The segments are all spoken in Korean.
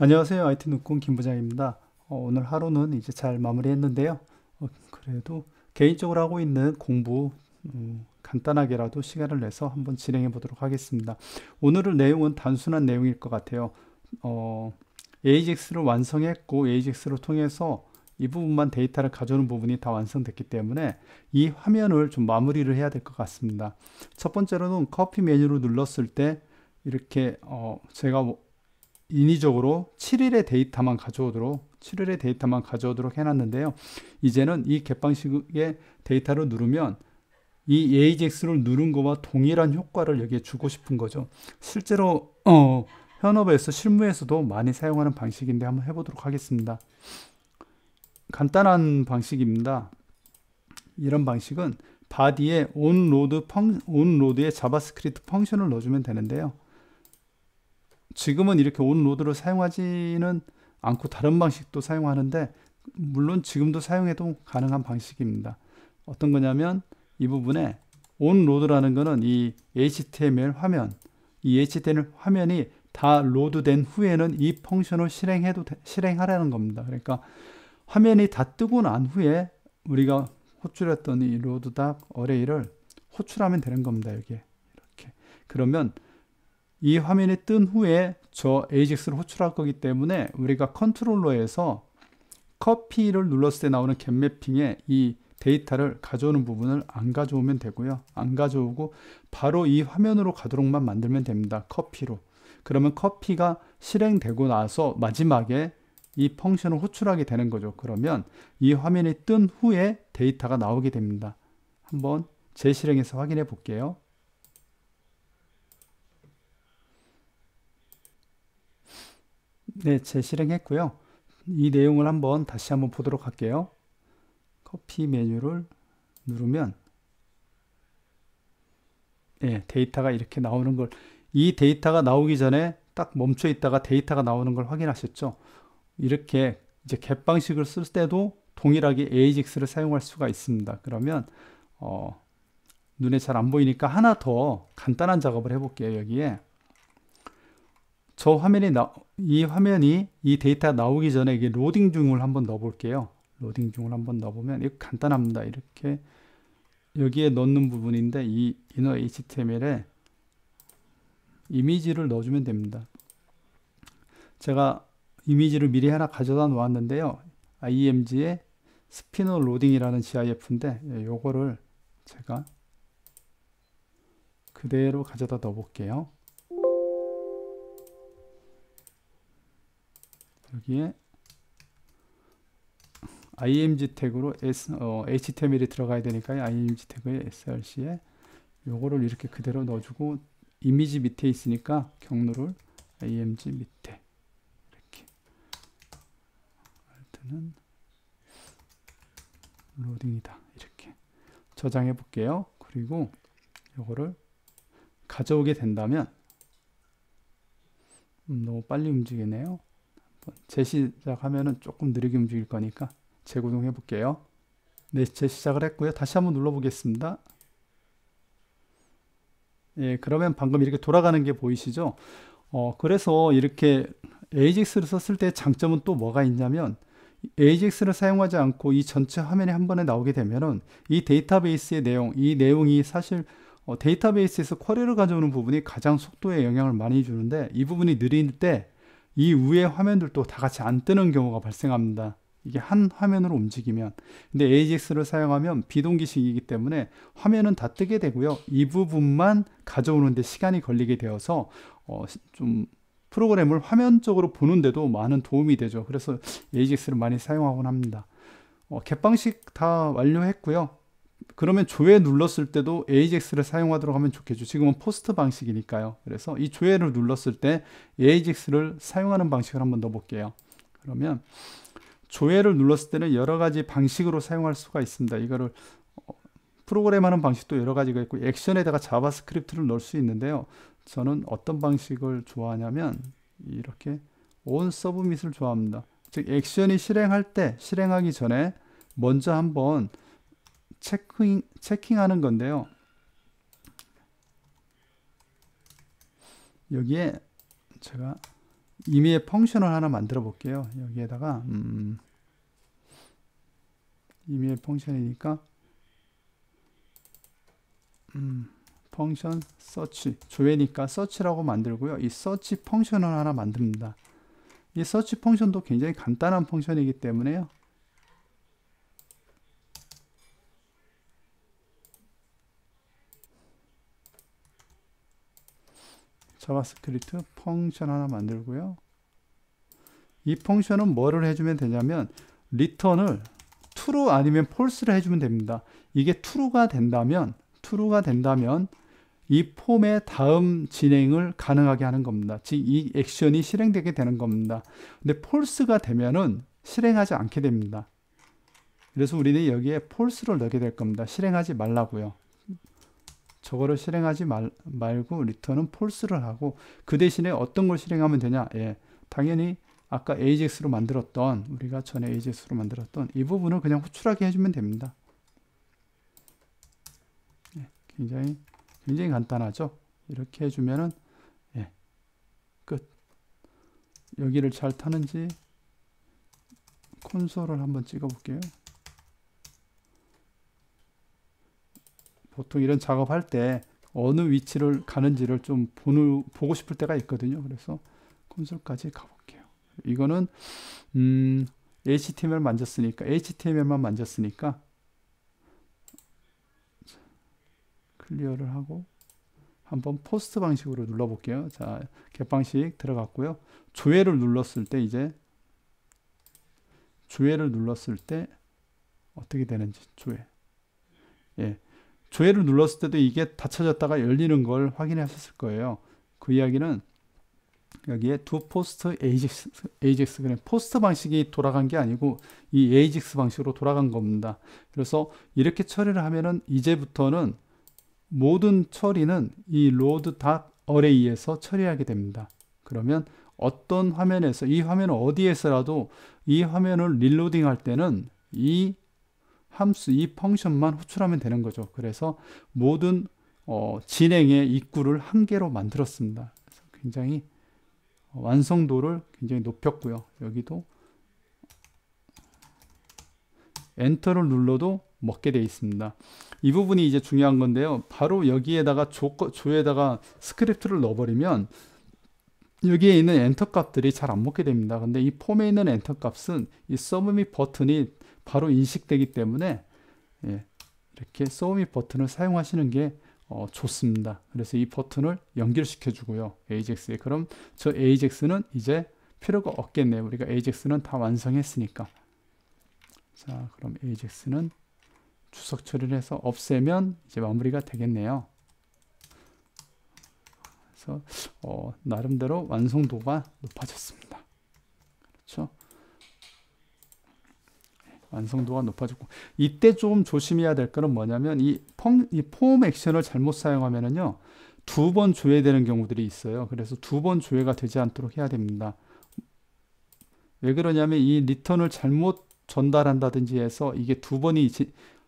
안녕하세요. IT 눈꾼 김부장입니다. 어, 오늘 하루는 이제 잘 마무리했는데요. 어, 그래도 개인적으로 하고 있는 공부 음, 간단하게라도 시간을 내서 한번 진행해 보도록 하겠습니다. 오늘의 내용은 단순한 내용일 것 같아요. 어, AJAX를 완성했고 AJAX를 통해서 이 부분만 데이터를 가져오는 부분이 다 완성됐기 때문에 이 화면을 좀 마무리를 해야 될 것 같습니다. 첫 번째로는 커피 메뉴를 눌렀을 때 이렇게 어, 제가 인위적으로 7일의 데이터만 가져오도록 7일의 데이터만 가져오도록 해놨는데요. 이제는 이 객방식의 데이터를 누르면 이 AJAX를 누른 거와 동일한 효과를 여기에 주고 싶은 거죠. 실제로 어, 현업에서 실무에서도 많이 사용하는 방식인데 한번 해보도록 하겠습니다. 간단한 방식입니다. 이런 방식은 바디에 온로드 o 펑, o n l o 자바스크립트 펑션을 넣어주면 되는데요. 지금은 이렇게 온 로드를 사용하지는 않고 다른 방식도 사용하는데 물론 지금도 사용해도 가능한 방식입니다. 어떤 거냐면 이 부분에 온 로드라는 거는 이 HTML 화면, 이 HTML 화면이 다 로드된 후에는 이 펑션을 실행해도 실행하라는 겁니다. 그러니까 화면이 다 뜨고 난 후에 우리가 호출했던 이 로드답 어레이를 호출하면 되는 겁니다. 여기에 이렇게 그러면 이 화면이 뜬 후에 저 AJAX를 호출할 거기 때문에 우리가 컨트롤러에서 커피를 눌렀을 때 나오는 갭 매핑에 이 데이터를 가져오는 부분을 안 가져오면 되고요. 안 가져오고 바로 이 화면으로 가도록만 만들면 됩니다. 커피로. 그러면 커피가 실행되고 나서 마지막에 이 펑션을 호출하게 되는 거죠. 그러면 이 화면이 뜬 후에 데이터가 나오게 됩니다. 한번 재실행해서 확인해 볼게요. 네, 재실행했고요. 이 내용을 한번 다시 한번 보도록 할게요. 커피 메뉴를 누르면 예, 데이터가 이렇게 나오는 걸 이 데이터가 나오기 전에 딱 멈춰 있다가 데이터가 나오는 걸 확인하셨죠? 이렇게 이제 갭 방식을 쓸 때도 동일하게 a 이직를 사용할 수가 있습니다. 그러면 어, 눈에 잘 안 보이니까 하나 더 간단한 작업을 해볼게요. 여기에 저 화면이 나, 이 화면이 이 데이터 나오기 전에 이게 로딩 중을 한번 넣어 볼게요. 로딩 중을 한번 넣어 보면 이거 간단합니다. 이렇게 여기에 넣는 부분인데 이 i n HTML에 이미지를 넣어주면 됩니다. 제가 이미지를 미리 하나 가져다 놓았는데요. IMG의 스피너 로딩이라는 GIF인데 예, 요거를 제가 그대로 가져다 넣어 볼게요. 여기에 img 태그로 s, 어, html이 들어가야 되니까 img 태그에 src에 요거를 이렇게 그대로 넣어주고 이미지 밑에 있으니까 경로를 img 밑에 이렇게 알트는 로딩이다 이렇게 저장해 볼게요 그리고 요거를 가져오게 된다면 음, 너무 빨리 움직이네요 재시작 하면은 조금 느리게 움직일 거니까 재구동해 볼게요. 네, 재시작을 했고요. 다시 한번 눌러 보겠습니다. 예, 그러면 방금 이렇게 돌아가는 게 보이시죠? 어, 그래서 이렇게 AJAX를 썼을 때 장점은 또 뭐가 있냐면 AJAX를 사용하지 않고 이 전체 화면에 한 번에 나오게 되면은 이 데이터베이스의 내용, 이 내용이 사실 어, 데이터베이스에서 쿼리를 가져오는 부분이 가장 속도에 영향을 많이 주는데 이 부분이 느릴 때이 위에 화면들도 다 같이 안 뜨는 경우가 발생합니다. 이게 한 화면으로 움직이면 근데 AGX를 사용하면 비동기식이기 때문에 화면은 다 뜨게 되고요 이 부분만 가져오는데 시간이 걸리게 되어서 어, 좀 프로그램을 화면 쪽으로 보는데도 많은 도움이 되죠 그래서 AGX를 많이 사용하곤 합니다 어, 객방식 다 완료했고요 그러면 조회 눌렀을 때도 AJAX를 사용하도록 하면 좋겠죠. 지금은 포스트 방식이니까요. 그래서 이 조회를 눌렀을 때 AJAX를 사용하는 방식을 한번 넣어볼게요. 그러면 조회를 눌렀을 때는 여러 가지 방식으로 사용할 수가 있습니다. 이거를 어, 프로그램하는 방식도 여러 가지가 있고 액션에다가 자바스크립트를 넣을 수 있는데요. 저는 어떤 방식을 좋아하냐면 이렇게 온 서브밋을 좋아합니다. 즉 액션이 실행할 때 실행하기 전에 먼저 한번 체킹, 체킹하는 건데요. 여기에 제가 이미의 펑션을 하나 만들어 볼게요. 여기에다가 음, 이미의 펑션이니까 음, 펑션 서치 조회니까 서치라고 만들고요. 이 서치 펑션을 하나 만듭니다. 이 서치 펑션도 굉장히 간단한 펑션이기 때문에요. 자바스크립트 펑션 하나 만들고요. 이 펑션은 뭐를 해주면 되냐면 리턴을 true 아니면 false를 해주면 됩니다. 이게 true가 된다면 true가 된다면 이 폼의 다음 진행을 가능하게 하는 겁니다. 즉 이 액션이 실행되게 되는 겁니다. 근데 false가 되면은 실행하지 않게 됩니다. 그래서 우리는 여기에 false를 넣게 될 겁니다. 실행하지 말라고요. 저거를 실행하지 말, 말고 리턴은 폴스를 하고 그 대신에 어떤 걸 실행하면 되냐 예 당연히 아까 AJAX로 만들었던 우리가 전에 AJAX로 만들었던 이 부분을 그냥 호출하게 해주면 됩니다 예, 굉장히 굉장히 간단하죠 이렇게 해주면은 예, 끝 여기를 잘 타는지 콘솔을 한번 찍어 볼게요 보통 이런 작업할 때 어느 위치를 가는지를 좀 보는, 보고 싶을 때가 있거든요. 그래서 콘솔까지 가볼게요. 이거는 음, HTML 만졌으니까 HTML만 만졌으니까 클리어를 하고 한번 포스트 방식으로 눌러볼게요. 자, 겟 방식 들어갔고요. 조회를 눌렀을 때 이제 조회를 눌렀을 때 어떻게 되는지 조회. 예, 조회를 눌렀을 때도 이게 닫혀졌다가 열리는 걸 확인했었을 거예요. 그 이야기는 여기에 두 포스트 에이직스, 에이직스 그냥 포스트 방식이 돌아간 게 아니고 이 에이직스 방식으로 돌아간 겁니다. 그래서 이렇게 처리를 하면은 이제부터는 모든 처리는 이 로드 닷 어레이에서 처리하게 됩니다. 그러면 어떤 화면에서 이화면 어디에서라도 이 화면을 릴로딩 할 때는 이 함수 이 펑션만 호출하면 되는 거죠. 그래서 모든 어, 진행의 입구를 한 개로 만들었습니다. 굉장히 어, 완성도를 굉장히 높였고요. 여기도 엔터를 눌러도 먹게 되어 있습니다. 이 부분이 이제 중요한 건데요. 바로 여기에다가 조, 조에다가 스크립트를 넣어버리면 여기에 있는 엔터 값들이 잘 안 먹게 됩니다. 근데 이 폼에 있는 엔터 값은 이 서브 및 버튼이 바로 인식되기 때문에 예, 이렇게 소음이 버튼을 사용하시는 게 어, 좋습니다. 그래서 이 버튼을 연결시켜 주고요. AJAX에 그럼 저 AJAX는 이제 필요가 없겠네요. 우리가 AJAX는 다 완성했으니까. 자, 그럼 AJAX는 주석 처리를 해서 없애면 이제 마무리가 되겠네요. 그래서 어, 나름대로 완성도가 높아졌습니다. 완성도가 높아졌고 이때 좀 조심해야 될 거는 뭐냐면 이, 펑, 이폼 액션을 잘못 사용하면은요 두 번 조회되는 경우들이 있어요 그래서 두 번 조회가 되지 않도록 해야 됩니다 왜 그러냐면 이 리턴을 잘못 전달한다든지 해서 이게 두 번이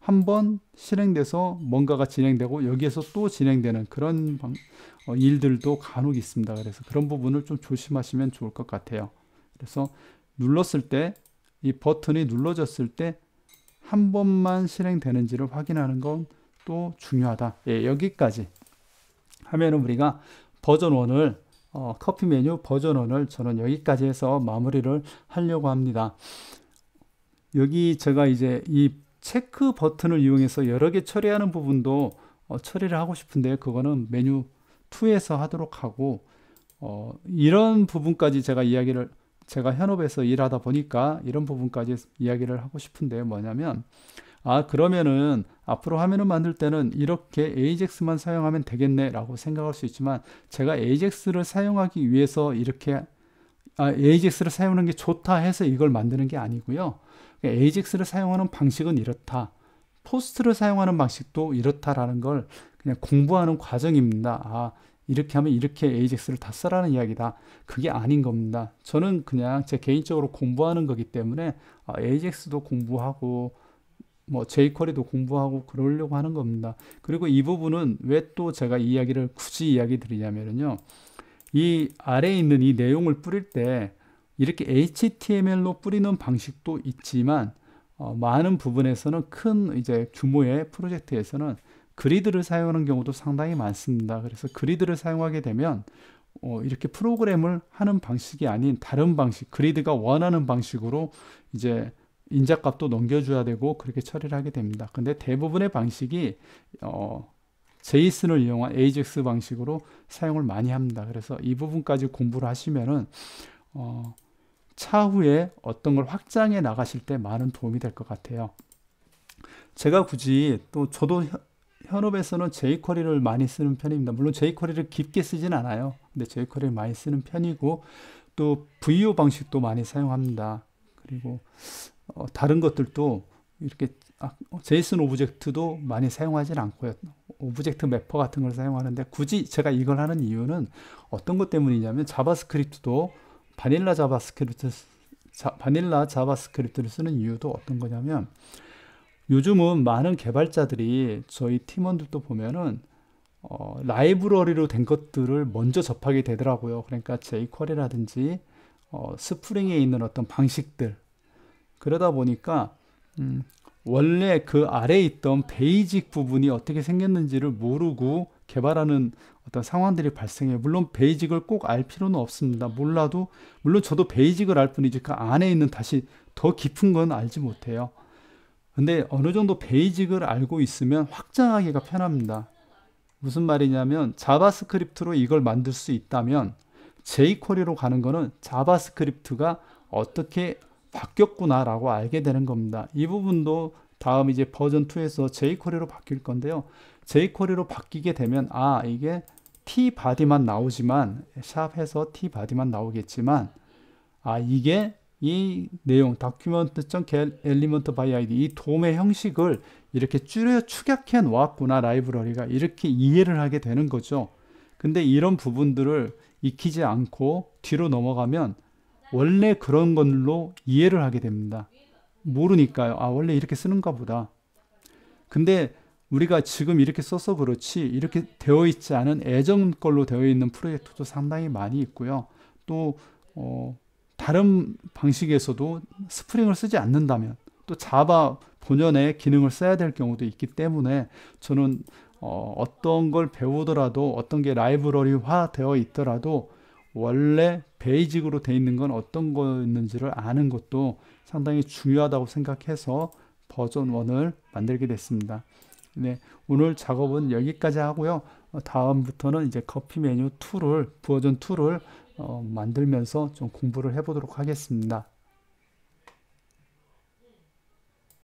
한 번 실행돼서 뭔가가 진행되고 여기에서 또 진행되는 그런 방, 어, 일들도 간혹 있습니다 그래서 그런 부분을 좀 조심하시면 좋을 것 같아요 그래서 눌렀을 때이 버튼이 눌러졌을 때 한 번만 실행되는지를 확인하는 건 또 중요하다. 예, 여기까지 하면은 우리가 버전 1을 어, 커피 메뉴 버전 1을 저는 여기까지 해서 마무리를 하려고 합니다. 여기 제가 이제 이 체크 버튼을 이용해서 여러 개 처리하는 부분도 어, 처리를 하고 싶은데 그거는 메뉴 2에서 하도록 하고 어, 이런 부분까지 제가 이야기를 제가 현업에서 일하다 보니까 이런 부분까지 이야기를 하고 싶은데 뭐냐면 아 그러면은 앞으로 화면을 만들 때는 이렇게 AJAX만 사용하면 되겠네 라고 생각할 수 있지만 제가 AJAX를 사용하기 위해서 이렇게 아, AJAX를 사용하는 게 좋다 해서 이걸 만드는 게 아니고요 AJAX를 사용하는 방식은 이렇다 포스트를 사용하는 방식도 이렇다라는 걸 그냥 공부하는 과정입니다. 아, 이렇게 하면 이렇게 에이젝스를 다써라는 이야기다. 그게 아닌 겁니다. 저는 그냥 제 개인적으로 공부하는 거기 때문에 아, 에이젝스도 공부하고 뭐 제이쿼리도 공부하고 그러려고 하는 겁니다. 그리고 이 부분은 왜 또 제가 이 이야기를 굳이 이야기 드리냐면요. 이 아래에 있는 이 내용을 뿌릴 때 이렇게 HTML로 뿌리는 방식도 있지만 어, 많은 부분에서는 큰 이제 규모의 프로젝트에서는 그리드를 사용하는 경우도 상당히 많습니다. 그래서 그리드를 사용하게 되면 어, 이렇게 프로그램을 하는 방식이 아닌 다른 방식, 그리드가 원하는 방식으로 이제 인자값도 넘겨줘야 되고 그렇게 처리를 하게 됩니다. 근데 대부분의 방식이 어, 제이슨을 이용한 AJAX 방식으로 사용을 많이 합니다. 그래서 이 부분까지 공부를 하시면은 어, 차후에 어떤 걸 확장해 나가실 때 많은 도움이 될 것 같아요. 제가 굳이 또 저도 현업에서는 jQuery를 많이 쓰는 편입니다. 물론 jQuery를 깊게 쓰진 않아요. 근데 jQuery를 많이 쓰는 편이고 또 VO 방식도 많이 사용합니다. 그리고 어, 다른 것들도 이렇게 아, JSON 오브젝트도 많이 사용하진 않고요. 오브젝트 매퍼 같은 걸 사용하는데 굳이 제가 이걸 하는 이유는 어떤 것 때문이냐면 자바스크립트도 바닐라 자바스크립트 자, 바닐라 자바스크립트를 쓰는 이유도 어떤 거냐면 요즘은 많은 개발자들이 저희 팀원들도 보면은 어, 라이브러리로 된 것들을 먼저 접하게 되더라고요. 그러니까 제이쿼리라든지 어, 스프링에 있는 어떤 방식들 그러다 보니까 음, 원래 그 아래에 있던 베이직 부분이 어떻게 생겼는지를 모르고 개발하는 어떤 상황들이 발생해요. 물론 베이직을 꼭 알 필요는 없습니다. 몰라도 물론 저도 베이직을 알 뿐이지 그 안에 있는 다시 더 깊은 건 알지 못해요. 근데 어느 정도 베이직을 알고 있으면 확장하기가 편합니다. 무슨 말이냐면 자바스크립트로 이걸 만들 수 있다면 jQuery로 가는 거는 자바스크립트가 어떻게 바뀌었구나라고 알게 되는 겁니다. 이 부분도 다음 이제 버전 2에서 jQuery로 바뀔 건데요. jQuery로 바뀌게 되면 아 이게 t 바디만 나오지만 샵에서 t 바디만 나오겠지만 아 이게 이 내용 document.getElementById 이 돔의 형식을 이렇게 줄여 축약해 놓았구나 라이브러리가 이렇게 이해를 하게 되는 거죠 근데 이런 부분들을 익히지 않고 뒤로 넘어가면 원래 그런 걸로 이해를 하게 됩니다 모르니까요 아 원래 이렇게 쓰는가 보다 근데 우리가 지금 이렇게 써서 그렇지 이렇게 되어 있지 않은 애정 걸로 되어 있는 프로젝트도 상당히 많이 있고요 또 어, 다른 방식에서도 스프링을 쓰지 않는다면 또 자바 본연의 기능을 써야 될 경우도 있기 때문에 저는 어, 어떤 걸 배우더라도 어떤 게 라이브러리화 되어 있더라도 원래 베이직으로 돼 있는 건 어떤 거였는지를 아는 것도 상당히 중요하다고 생각해서 버전 1을 만들게 됐습니다. 네, 오늘 작업은 여기까지 하고요. 다음부터는 이제 커피 메뉴 2를, 버전 2를 어, 만들면서 좀 공부를 해보도록 하겠습니다.